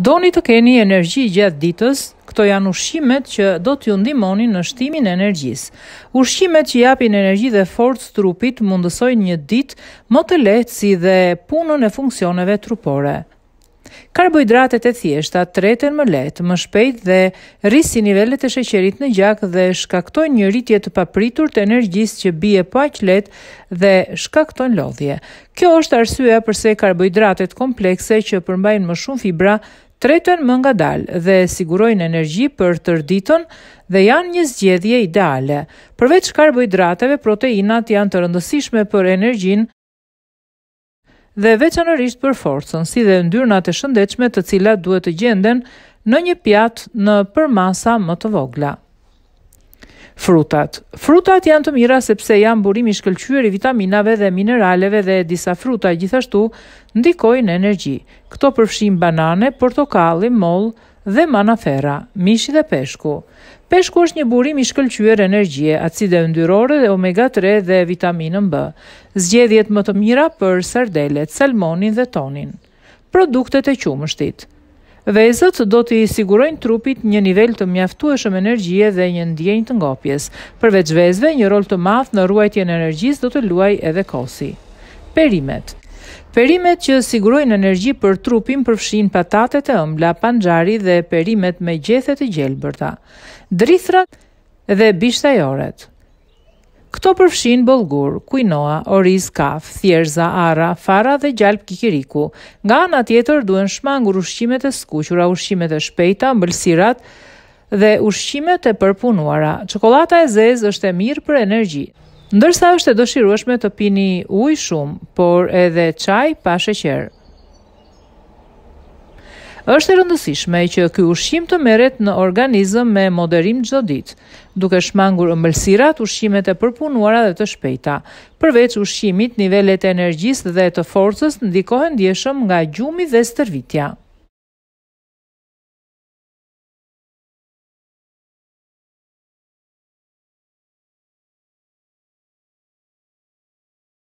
Doni të keni energji gjatë ditës? Këto janë ushqimet që do t'ju ndihmojnë në shtimin e energjisë. Ushqimet që japin energji dhe forcë trupit mundësojnë një ditë më të lehtë si dhe punën e funksioneve trupore. Karbohidratet e thjeshta tretën më lehtë, më shpejt dhe rrisin nivelet e sheqerit në gjak dhe shkaktojnë një rritje të papritur të energjisë që bie po aq lehtë dhe shkakton lodhje. Kjo është arsyeja pse karbohidratet komplekse që përmbajnë më shumë fibra tretën më ngadalë dhe sigurojnë energji për tërditon dhe janë një zgjedhje ideale. Përveç karbohidrateve, proteinat janë të rëndësishme për energjin dhe veçanërisht për forcën, si dhe ndyrnat e shëndechme të cilat duhet të gjenden në një pjatë në përmasa më të vogla. Frutat. Frutat janë të mira sepse janë burimi shkëllqyër i vitaminave dhe mineraleve dhe disa fruta gjithashtu ndikojnë energji. Këto përfshim banane, portokalli, molë, dhe manafera, mishi dhe peshku. Peshku është një burim i shkëllqyër energjie, acide ndyrore dhe omega 3 dhe vitaminën B. Zgjedhjet më të mira për sardelet, salmonin dhe tonin. Produktet e qumështit. Vezët do të i sigurojnë trupit një nivel të mjaftu e shumë energjie dhe një ndjenjë të ngopjes. Përveç vezve, një rol të math në ruajtjen energjis do të luaj edhe kosi. Perimet Perimet që sigurojnë energji për trupin përfshin patatet e ëmbla, panxhari dhe perimet me gjethe të gjelbërta, drithrat dhe bishtajoret. Kto përfshin bollgur, kuinoa, oriz, kaf, thjerza, arra, fara dhe gjalp kikiriku. Nga ana tjetër duhen shmangur ushqimet e skuqura, ushqimet e shpejta, ëmbëlsirat dhe ushqimet e përpunuara. Çokolata e zezë është e mirë për energji. Ndërsa është e dëshirueshme të pini ujë shumë, por edhe çaj pa sheqer. Është e rëndësishme që ky ushqim të merret në organizëm me moderim çdo ditë, duke shmangur ëmbëlsirat, ushqimet e përpunuara dhe të shpejta. Përveç ushqimit, nivelet e energjisë dhe të forcës ndikohen ndjeshëm nga gjumi dhe stërvitja.